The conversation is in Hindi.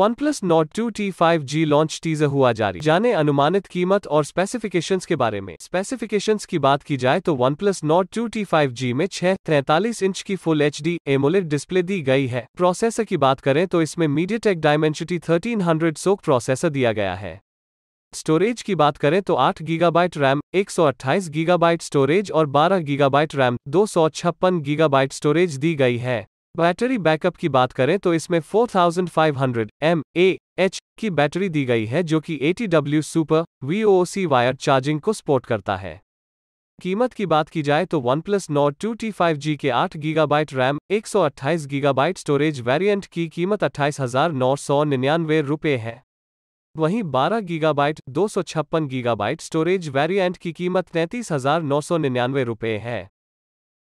OnePlus Nord 2 5G launch teaser हुआ जारी जाने अनुमानित कीमत और स्पेसिफिकेशंस के बारे में स्पेसिफिकेशंस की बात की जाए तो OnePlus Nord 2 5G में छह तैतालीस इंच की full H D AMOLED display दी गई है प्रोसेसर की बात करें तो इसमें MediaTek Dimensity thirteen hundred SoC processor दिया गया है स्टोरेज की बात करें तो आठ गीगाबाइट रैम एक सौ अट्ठाईस गीगाबाइट स्टोरेज और बारह गीगाबाइट रैम दो सौ छप्पन गीगाबाइट स्टोरेज दी गई है बैटरी बैकअप की बात करें तो इसमें 4500 एम ए एच की बैटरी दी गई है जो कि 80 W SuperVOOC charging को सपोर्ट करता है कीमत की बात की जाए तो OnePlus Nord two T five G के 8 gigabyte RAM 128 gigabyte storage variant की कीमत अट्ठाईस हजार नौ सौ निन्यानवे रुपये है वहीं 12 गीगाबाइट दो सौ छप्पन गीगाबाइट स्टोरेज वेरिएंट की कीमत तैंतीस हजार नौ सौ निन्यानवे रुपये है